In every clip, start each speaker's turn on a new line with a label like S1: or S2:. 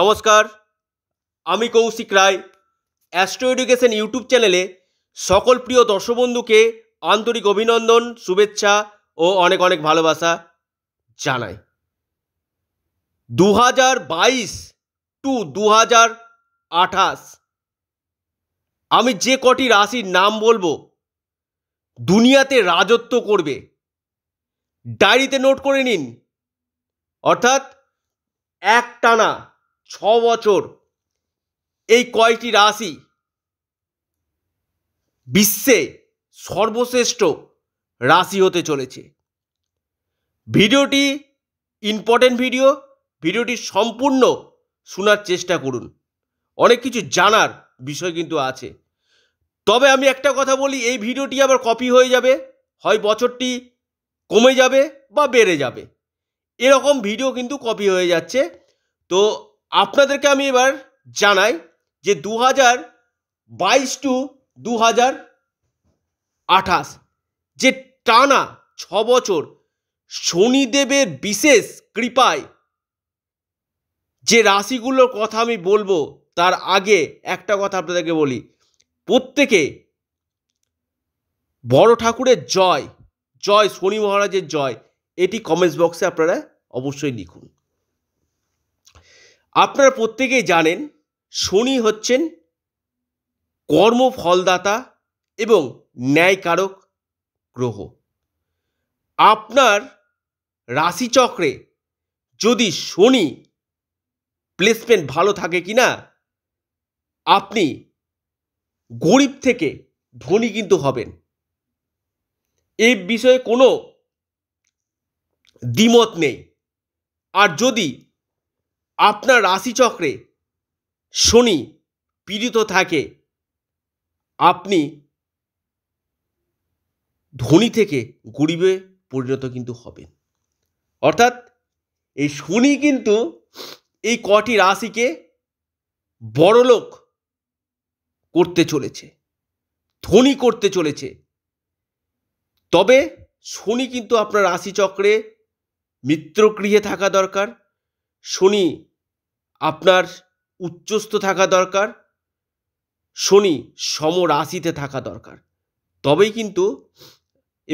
S1: নমস্কার আমি Koushik Roy astro education YouTube চ্যানেলে সকল প্রিয় দর্শবন্ধুকে আন্তরিক অভিনন্দন শুভেচ্ছা ও অনেক অনেক ভালোবাসা জানাই দু হাজার বাইশ টু দু হাজার আঠাশ আমি যে কটি রাশির নাম বলবো দুনিয়াতে রাজত্ব করবে ডায়েরিতে নোট করে নিন অর্থাৎ এক টানা ছ বছর এই কয়টি রাশি বিশ্বে সর্বশ্রেষ্ঠ রাশি হতে চলেছে ভিডিওটি ইম্পর্টেন্ট ভিডিও ভিডিওটি সম্পূর্ণ শোনার চেষ্টা করুন অনেক কিছু জানার বিষয় কিন্তু আছে তবে আমি একটা কথা বলি এই ভিডিওটি আবার কপি হয়ে যাবে হয় বছরটি কমে যাবে বা বেড়ে যাবে এরকম ভিডিও কিন্তু কপি হয়ে যাচ্ছে তো আপনাদেরকে আমি এবার জানাই যে দু হাজার বাইশ টু দু হাজার আঠাশ যে টানা ছ বছর শনিদেবের বিশেষ কৃপায় যে রাশিগুলোর কথা আমি বলবো তার আগে একটা কথা আপনাদেরকে বলি প্রত্যেকে বড় ঠাকুরের জয় জয় শনি মহারাজের জয় এটি কমেন্টস বক্সে আপনারা অবশ্যই লিখুন আপনারা প্রত্যেকেই জানেন শনি হচ্ছেন কর্মফলদাতা এবং ন্যায়কারক গ্রহ আপনার রাশিচক্রে যদি শনি প্লেসমেন্ট ভালো থাকে কি না আপনি গরিব থেকে ধনী কিন্তু হবেন এ বিষয়ে কোনো দ্বিমত নেই আর যদি আপনার রাশিচক্রে শনি পীড়িত থাকে আপনি ধনী থেকে গরিবে পরিণত কিন্তু হবেন অর্থাৎ এই শনি কিন্তু এই কটি রাশিকে বড়লোক করতে চলেছে ধনী করতে চলেছে তবে শনি কিন্তু আপনার রাশিচক্রে মিত্রগৃহে থাকা দরকার শনি আপনার উচ্চস্থ থাকা দরকার শনি সম রাশিতে থাকা দরকার তবেই কিন্তু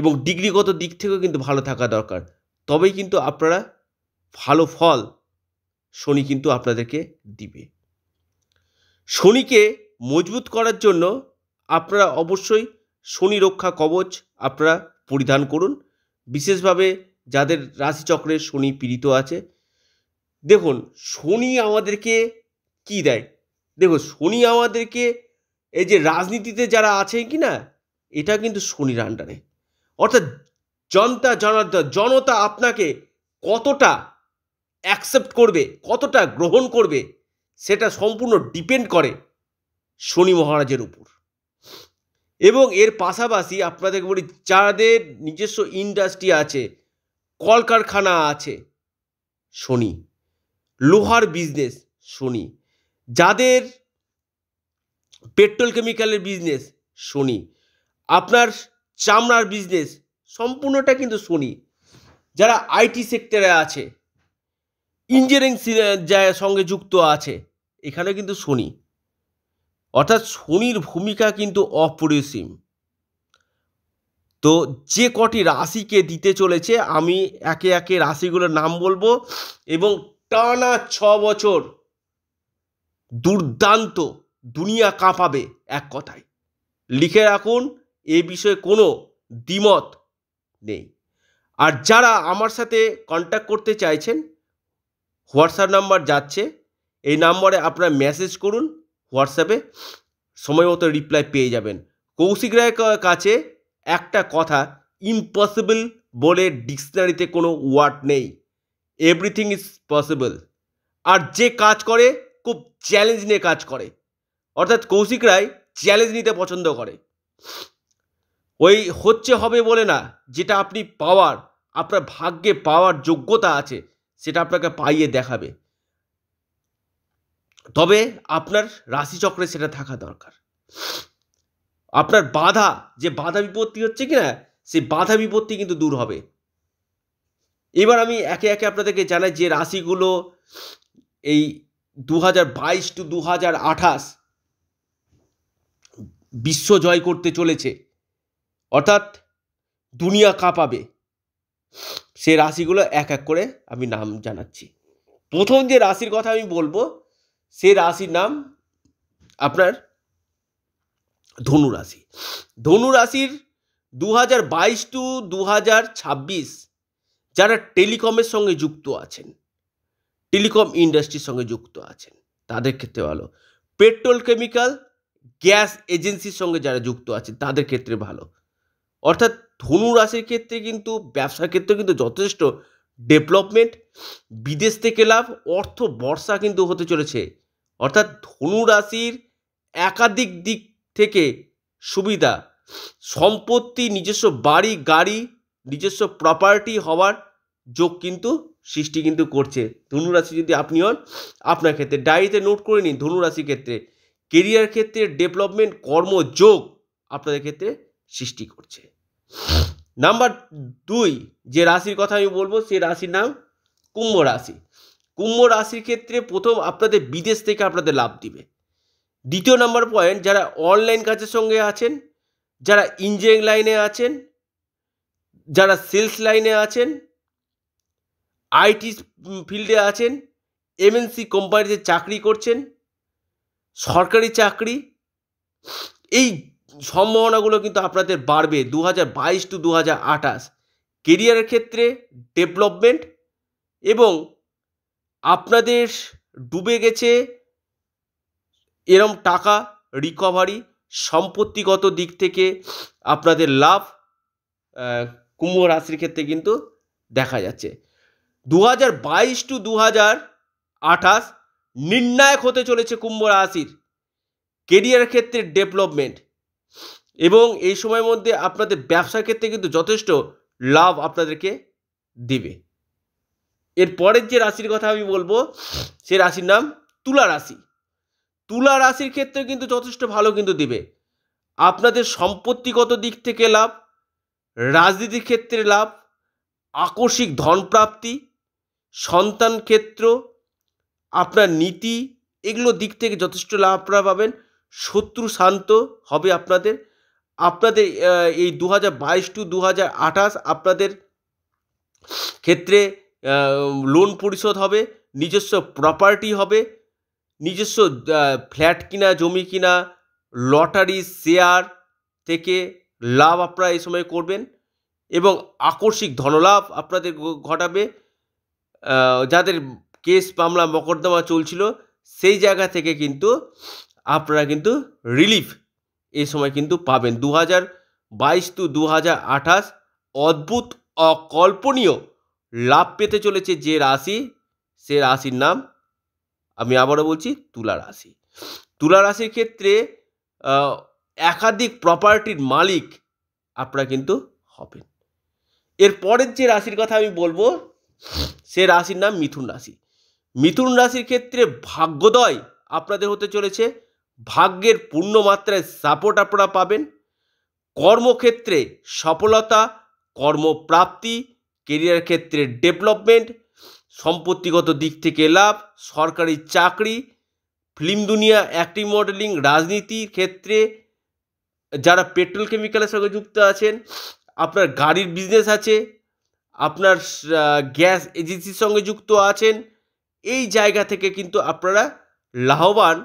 S1: এবং ডিগ্রিগত দিক থেকেও কিন্তু ভালো থাকা দরকার তবেই কিন্তু আপনারা ভালো ফল শনি কিন্তু আপনাদেরকে দিবে শনিকে মজবুত করার জন্য আপনারা অবশ্যই শনি রক্ষা কবচ আপনারা পরিধান করুন বিশেষভাবে যাদের রাশিচক্রে শনি পীড়িত আছে দেখুন শনি আমাদেরকে কি দেয় দেখুন শনি আমাদেরকে এই যে রাজনীতিতে যারা আছে কি না এটা কিন্তু শনির আন্ডারে অর্থাৎ জনতা জনার্দন জনতা আপনাকে কতটা অ্যাকসেপ্ট করবে কতটা গ্রহণ করবে সেটা সম্পূর্ণ ডিপেন্ড করে শনি মহারাজের উপর এবং এর পাশাপাশি আপনাদের বলি যাদের নিজস্ব ইন্ডাস্ট্রি আছে কলকারখানা আছে শনি লোহার বিজনেস শনি যাদের পেট্রোল কেমিক্যালের বিজনেস শনি আপনার চামড়ার বিজনেস সম্পূর্ণটা কিন্তু শনি যারা আইটি সেক্টরে আছে ইঞ্জিনিয়ারিং সঙ্গে যুক্ত আছে এখানে কিন্তু শনি অর্থাৎ শনির ভূমিকা কিন্তু অপরিসীম তো যে কটি রাশিকে দিতে চলেছে আমি একে একে রাশিগুলোর নাম বলবো এবং টানা ছ বছর দুর্দান্ত দুনিয়া কাঁপাবে এক কথায় লিখে রাখুন এ বিষয়ে কোনো দ্বিমত নেই আর যারা আমার সাথে কন্ট্যাক্ট করতে চাইছেন হোয়াটসঅ্যাপ নাম্বার যাচ্ছে এই নাম্বারে আপনারা মেসেজ করুন হোয়াটসঅ্যাপে সময় মতো রিপ্লাই পেয়ে যাবেন কৌশিক রায়ের কাছে একটা কথা ইম্পসিবল বলে ডিকশনারিতে কোনো ওয়ার্ড নেই এভরিথিং ইজ পসিবল আর যে কাজ করে খুব চ্যালেঞ্জ নিয়ে কাজ করে অর্থাৎ কৌশিক রায় চ্যালেঞ্জ নিতে পছন্দ করে ওই হচ্ছে হবে বলে না যেটা আপনি পাওয়ার আপনার ভাগ্যে পাওয়ার যোগ্যতা আছে সেটা আপনাকে পাইয়ে দেখাবে তবে আপনার রাশিচক্রে সেটা থাকা দরকার আপনার বাধা যে বাধা বিপত্তি হচ্ছে কিনা সেই বাধা বিপত্তি কিন্তু দূর হবে এবার আমি একে একে আপনাদেরকে জানাই যে রাশিগুলো এই দু হাজার বাইশ টু দু হাজার আঠাশ বিশ্ব জয় করতে চলেছে অর্থাৎ দুনিয়া কাঁপাবে সে রাশিগুলো এক এক করে আমি নাম জানাচ্ছি প্রথম যে রাশির কথা আমি বলবো সে রাশির নাম আপনার ধনু রাশি ধনু রাশির দু হাজার বাইশ টু দু হাজার ছাব্বিশ যারা টেলিকমের সঙ্গে যুক্ত আছেন টেলিকম ইন্ডাস্ট্রির সঙ্গে যুক্ত আছেন তাদের ক্ষেত্রে ভালো পেট্রোল কেমিক্যাল গ্যাস এজেন্সির সঙ্গে যারা যুক্ত আছেন তাদের ক্ষেত্রে ভালো অর্থাৎ ধনু রাশির ক্ষেত্রে কিন্তু ব্যবসার ক্ষেত্রে কিন্তু যথেষ্ট ডেভেলপমেন্ট বিদেশ থেকে লাভ অর্থ বর্ষা কিন্তু হতে চলেছে অর্থাৎ ধনু রাশির একাধিক দিক থেকে সুবিধা সম্পত্তি নিজস্ব বাড়ি গাড়ি নিজস্ব প্রপার্টি হওয়ার যোগ কিন্তু সৃষ্টি কিন্তু করছে ধনুরাশি যদি আপনি হন আপনার ক্ষেত্রে ডায়েরিতে নোট করে নিন ধনুরাশির ক্ষেত্রে কেরিয়ার ক্ষেত্রে ডেভেলপমেন্ট কর্মযোগ আপনাদের ক্ষেত্রে সৃষ্টি করছে নাম্বার দুই যে রাশির কথা আমি বলবো সে রাশির নাম কুম্ভ রাশি কুম্ভ রাশির ক্ষেত্রে প্রথম আপনাদের বিদেশ থেকে আপনাদের লাভ দিবে দ্বিতীয় নাম্বার পয়েন্ট যারা অনলাইন কাজের সঙ্গে আছেন যারা ইঞ্জিনিয়ারিং লাইনে আছেন যারা সেলস লাইনে আছেন আইটি ফিল্ডে আছেন এমএনসি কোম্পানিতে চাকরি করছেন সরকারি চাকরি এই সম্ভাবনাগুলো কিন্তু আপনাদের বাড়বে দু হাজার বাইশ টু দু হাজার আঠাশ কেরিয়ারের ক্ষেত্রে ডেভেলপমেন্ট এবং আপনাদের ডুবে গেছে এরম টাকা রিকভারি সম্পত্তিগত দিক থেকে আপনাদের লাভ কুম্ভ রাশির ক্ষেত্রে কিন্তু দেখা যাচ্ছে দু হাজার বাইশ টু দু হাজার আঠাশ নির্ণায়ক হতে চলেছে কুম্ভ রাশির কেরিয়ার ক্ষেত্রে ডেভেলপমেন্ট এবং এই সময়ের মধ্যে আপনাদের ব্যবসার ক্ষেত্রে কিন্তু যথেষ্ট লাভ আপনাদেরকে দিবে এর পরের যে রাশির কথা আমি বলবো সে রাশির নাম তুলা রাশি তুলা রাশির ক্ষেত্রে কিন্তু যথেষ্ট ভালো কিন্তু দিবে আপনাদের সম্পত্তিগত দিক থেকে লাভ রাজনীতির ক্ষেত্রে লাভ আকস্মিক ধনপ্রাপ্তি সন্তান ক্ষেত্র আপনার নীতি এগুলো দিক থেকে যথেষ্ট লাভ আপনারা পাবেন শত্রু শান্ত হবে আপনাদের আপনাদের এই দু হাজার বাইশ টু দু হাজার আঠাশ আপনাদের ক্ষেত্রে লোন পরিশোধ হবে নিজস্ব প্রপার্টি হবে নিজস্ব ফ্ল্যাট কিনা জমি কিনা লটারি শেয়ার থেকে লাভ আপনারা এই সময় করবেন এবং আকস্মিক ধনলাভ আপনাদের ঘটাবে যাদের কেস মামলা মকদ্দমা চলছিল সেই জায়গা থেকে কিন্তু আপনারা কিন্তু রিলিফ এই সময় কিন্তু পাবেন দু হাজার বাইশ টু দু হাজার আঠাশ অদ্ভুত অকল্পনীয় লাভ পেতে চলেছে যে রাশি সে রাশির নাম আমি আবারও বলছি তুলা রাশি তুলা রাশির ক্ষেত্রে একাধিক প্রপার্টির মালিক আপনারা কিন্তু হবেন এর পরের যে রাশির কথা আমি বলবো সে রাশির নাম মিথুন রাশি মিথুন রাশির ক্ষেত্রে ভাগ্যোদয় আপনাদের হতে চলেছে ভাগ্যের পূর্ণ মাত্রায় সাপোর্ট আপনারা পাবেন কর্মক্ষেত্রে সফলতা কর্মপ্রাপ্তি কেরিয়ার ক্ষেত্রে ডেভেলপমেন্ট সম্পত্তিগত দিক থেকে লাভ সরকারি চাকরি ফিল্ম দুনিয়া অ্যাক্টিং মডেলিং রাজনীতির ক্ষেত্রে যারা পেট্রোল কেমিক্যালের সঙ্গে যুক্ত আছেন আপনার গাড়ির বিজনেস আছে আপনার গ্যাস এজেন্সির সঙ্গে যুক্ত আছেন এই জায়গা থেকে কিন্তু আপনারা লাভবান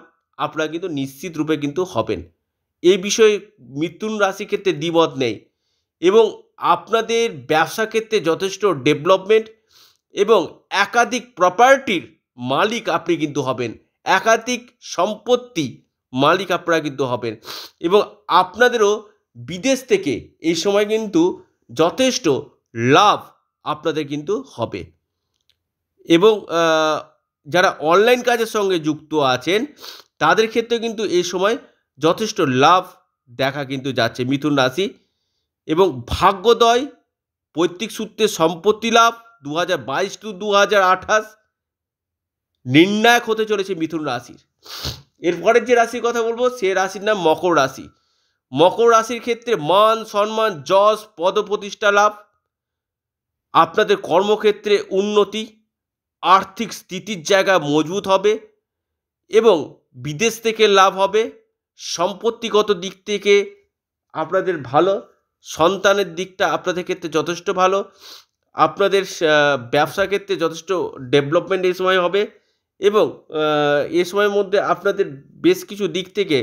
S1: আপনারা কিন্তু নিশ্চিত রূপে কিন্তু হবেন এই বিষয়ে মৃত্যুন রাশি ক্ষেত্রে দ্বিমত নেই এবং আপনাদের ব্যবসা ক্ষেত্রে যথেষ্ট ডেভেলপমেন্ট এবং একাধিক প্রপার্টির মালিক আপনি কিন্তু হবেন একাধিক সম্পত্তি মালিক আপনারা কিন্তু হবেন এবং আপনাদেরও বিদেশ থেকে এই সময় কিন্তু যথেষ্ট লাভ আপনাদের কিন্তু হবে এবং যারা অনলাইন কাজের সঙ্গে যুক্ত আছেন তাদের ক্ষেত্রে কিন্তু এই সময় যথেষ্ট লাভ দেখা কিন্তু যাচ্ছে মিথুন রাশি এবং ভাগ্যদয় পৈতৃক সূত্রে সম্পত্তি লাভ দু হাজার বাইশ টু দু হাজার আঠাশ নির্ণায়ক হতে চলেছে মিথুন রাশির এরপরের যে রাশির কথা বলবো সে রাশির নাম মকর রাশি মকর রাশির ক্ষেত্রে মান সম্মান যশ পদ প্রতিষ্ঠা লাভ আপনাদের কর্মক্ষেত্রে উন্নতি আর্থিক স্থিতির জায়গা মজবুত হবে এবং বিদেশ থেকে লাভ হবে সম্পত্তিগত দিক থেকে আপনাদের ভালো সন্তানের দিকটা আপনাদের ক্ষেত্রে যথেষ্ট ভালো আপনাদের ব্যবসা ক্ষেত্রে যথেষ্ট ডেভেলপমেন্ট এই সময় হবে এবং এ সময়ের মধ্যে আপনাদের বেশ কিছু দিক থেকে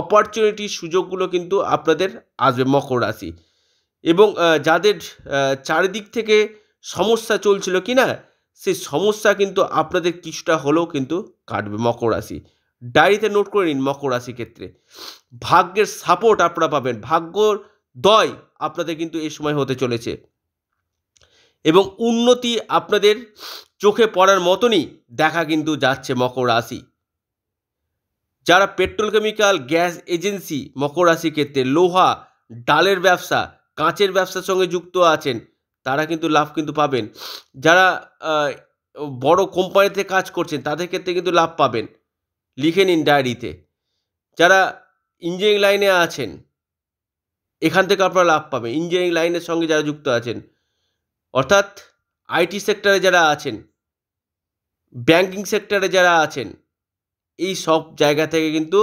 S1: অপরচুনিটির সুযোগগুলো কিন্তু আপনাদের আসবে মকর রাশি এবং যাদের চারিদিক থেকে সমস্যা চলছিল কি না সে সমস্যা কিন্তু আপনাদের কিছুটা হলেও কিন্তু কাটবে মকর রাশি ডায়েরিতে নোট করে নিন মকর রাশি ক্ষেত্রে ভাগ্যের সাপোর্ট আপনারা পাবেন ভাগ্যর দয় আপনাদের কিন্তু এই সময় হতে চলেছে এবং উন্নতি আপনাদের চোখে পড়ার মতনই দেখা কিন্তু যাচ্ছে মকর রাশি যারা পেট্রোল কেমিক্যাল গ্যাস এজেন্সি মকর রাশি ক্ষেত্রে লোহা ডালের ব্যবসা কাঁচের ব্যবসার সঙ্গে যুক্ত আছেন তারা কিন্তু লাভ কিন্তু পাবেন যারা বড় কোম্পানিতে কাজ করছেন তাদের ক্ষেত্রে কিন্তু লাভ পাবেন লিখে নিন ডায়েরিতে যারা ইঞ্জিনিয়ারিং লাইনে আছেন এখান থেকে আপনারা লাভ পাবেন ইঞ্জিনিয়ারিং লাইনের সঙ্গে যারা যুক্ত আছেন অর্থাৎ আইটি সেক্টরে যারা আছেন ব্যাংকিং সেক্টরে যারা আছেন এই সব জায়গা থেকে কিন্তু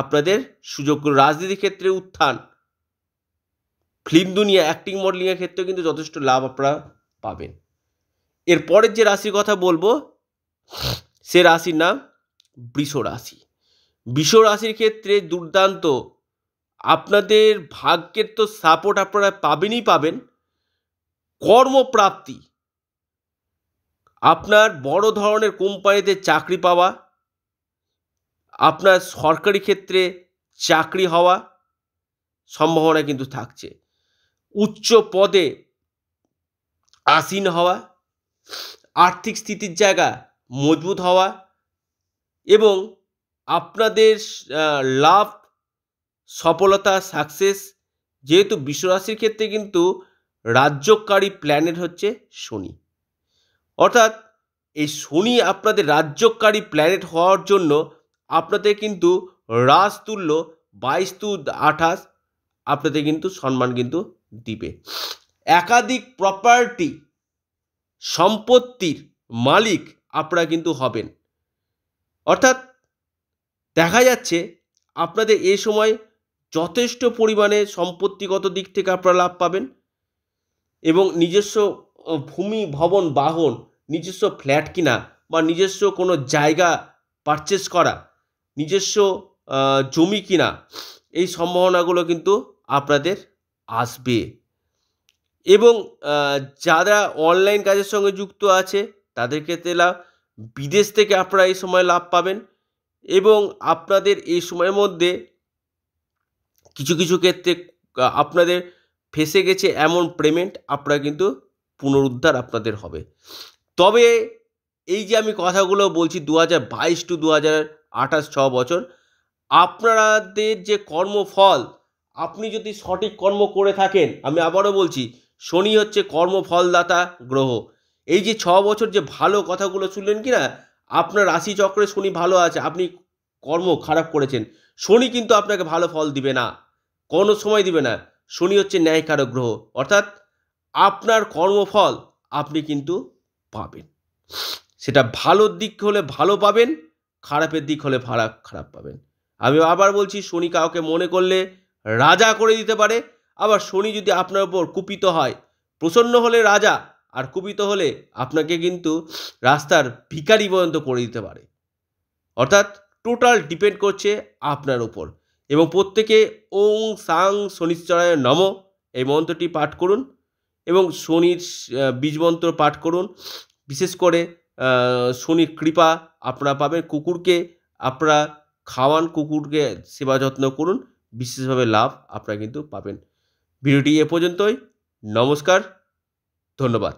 S1: আপনাদের সুযোগ রাজনীতি ক্ষেত্রে উত্থান ফিল্ম দুনিয়া অ্যাক্টিং মডেলিংয়ের ক্ষেত্রেও কিন্তু যথেষ্ট লাভ আপনারা পাবেন এরপরের যে রাশির কথা বলবো সে রাশির নাম বৃষ রাশি বৃষ রাশির ক্ষেত্রে দুর্দান্ত আপনাদের ভাগ্যের তো সাপোর্ট আপনারা পাবেনই পাবেন কর্মপ্রাপ্তি আপনার বড় ধরনের কোম্পানিতে চাকরি পাওয়া আপনার সরকারি ক্ষেত্রে চাকরি হওয়া সম্ভাবনা কিন্তু থাকছে উচ্চ পদে আসীন হওয়া আর্থিক স্থিতির জায়গা মজবুত হওয়া এবং আপনাদের লাভ সফলতা সাকসেস যেহেতু বিশ্বরাশির ক্ষেত্রে কিন্তু রাজ্যকারী প্ল্যানেট হচ্ছে শনি অর্থাৎ এই শনি আপনাদের রাজ্যকারী প্ল্যানেট হওয়ার জন্য আপনাদের কিন্তু রাস তুল্য বাইশ তু আঠাশ আপনাদের কিন্তু সম্মান কিন্তু দিবে একাধিক প্রপার্টি সম্পত্তির মালিক আপনারা কিন্তু হবেন অর্থাৎ দেখা যাচ্ছে আপনাদের এ সময় যথেষ্ট পরিমাণে সম্পত্তিগত দিক থেকে আপনারা লাভ পাবেন এবং নিজস্ব ভূমি ভবন বাহন নিজস্ব ফ্ল্যাট কিনা বা নিজস্ব কোনো জায়গা পারচেস করা নিজস্ব জমি কিনা এই সম্ভাবনাগুলো কিন্তু আপনাদের আসবে এবং যারা অনলাইন কাজের সঙ্গে যুক্ত আছে তাদের ক্ষেত্রে লাভ বিদেশ থেকে আপনারা এই সময় লাভ পাবেন এবং আপনাদের এই সময়ের মধ্যে কিছু কিছু ক্ষেত্রে আপনাদের ফেসে গেছে এমন পেমেন্ট আপনারা কিন্তু পুনরুদ্ধার আপনাদের হবে তবে এই যে আমি কথাগুলো বলছি দু হাজার বাইশ টু দু হাজার আঠাশ ছ বছর আপনাদের যে কর্মফল আপনি যদি সঠিক কর্ম করে থাকেন আমি আবারও বলছি শনি হচ্ছে কর্মফলদাতা গ্রহ এই যে ছ বছর যে ভালো কথাগুলো শুনলেন কি না আপনার রাশিচক্রে শনি ভালো আছে আপনি কর্ম খারাপ করেছেন শনি কিন্তু আপনাকে ভালো ফল দিবে না কোনো সময় দিবে না শনি হচ্ছে ন্যায়কারক গ্রহ অর্থাৎ আপনার কর্মফল আপনি কিন্তু পাবেন সেটা ভালোর দিক হলে ভালো পাবেন খারাপের দিক হলে ভাড়া খারাপ পাবেন আমি আবার বলছি শনি কাউকে মনে করলে রাজা করে দিতে পারে আবার শনি যদি আপনার উপর কুপিত হয় প্রসন্ন হলে রাজা আর কুপিত হলে আপনাকে কিন্তু রাস্তার ভিকারি পর্যন্ত করে দিতে পারে অর্থাৎ টোটাল ডিপেন্ড করছে আপনার ওপর এবং প্রত্যেকে ওং সাং শনিশ্চরায় নম এই মন্ত্রটি পাঠ করুন এবং শনির বীজ মন্ত্র পাঠ করুন বিশেষ করে শনির কৃপা আপনারা পাবেন কুকুরকে আপনারা খাওয়ান কুকুরকে সেবা যত্ন করুন বিশেষভাবে লাভ আপনারা কিন্তু পাবেন ভিডিওটি এ পর্যন্তই নমস্কার ধন্যবাদ